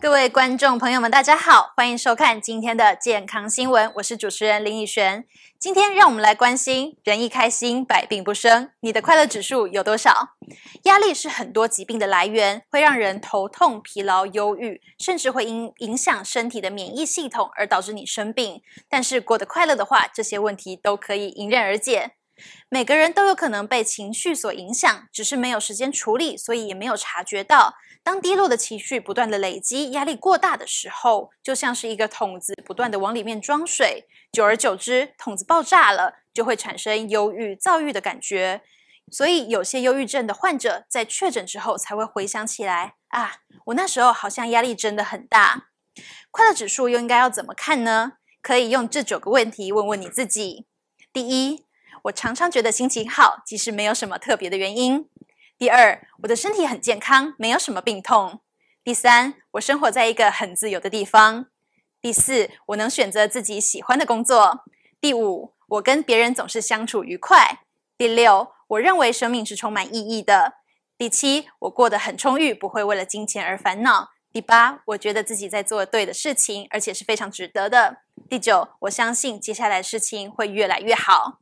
各位观众朋友们，大家好，欢迎收看今天的健康新闻，我是主持人林以璇。今天让我们来关心，人一开心，百病不生。你的快乐指数有多少？压力是很多疾病的来源，会让人头痛、疲劳、忧郁，甚至会影影响身体的免疫系统，而导致你生病。但是过得快乐的话，这些问题都可以迎刃而解。每个人都有可能被情绪所影响，只是没有时间处理，所以也没有察觉到。当低落的情绪不断的累积，压力过大的时候，就像是一个桶子不断的往里面装水，久而久之，桶子爆炸了，就会产生忧郁、躁郁的感觉。所以，有些忧郁症的患者在确诊之后，才会回想起来：啊，我那时候好像压力真的很大。快乐指数又应该要怎么看呢？可以用这九个问题问问你自己。第一。我常常觉得心情好，其实没有什么特别的原因。第二，我的身体很健康，没有什么病痛。第三，我生活在一个很自由的地方。第四，我能选择自己喜欢的工作。第五，我跟别人总是相处愉快。第六，我认为生命是充满意义的。第七，我过得很充裕，不会为了金钱而烦恼。第八，我觉得自己在做对的事情，而且是非常值得的。第九，我相信接下来事情会越来越好。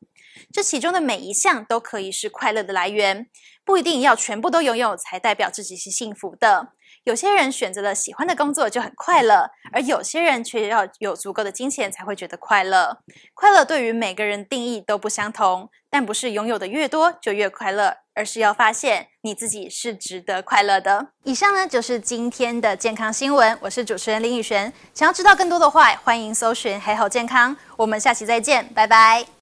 这其中的每一项都可以是快乐的来源，不一定要全部都拥有才代表自己是幸福的。有些人选择了喜欢的工作就很快乐，而有些人却要有足够的金钱才会觉得快乐。快乐对于每个人定义都不相同，但不是拥有的越多就越快乐，而是要发现你自己是值得快乐的。以上呢就是今天的健康新闻，我是主持人林雨璇。想要知道更多的话，欢迎搜寻还好健康。我们下期再见，拜拜。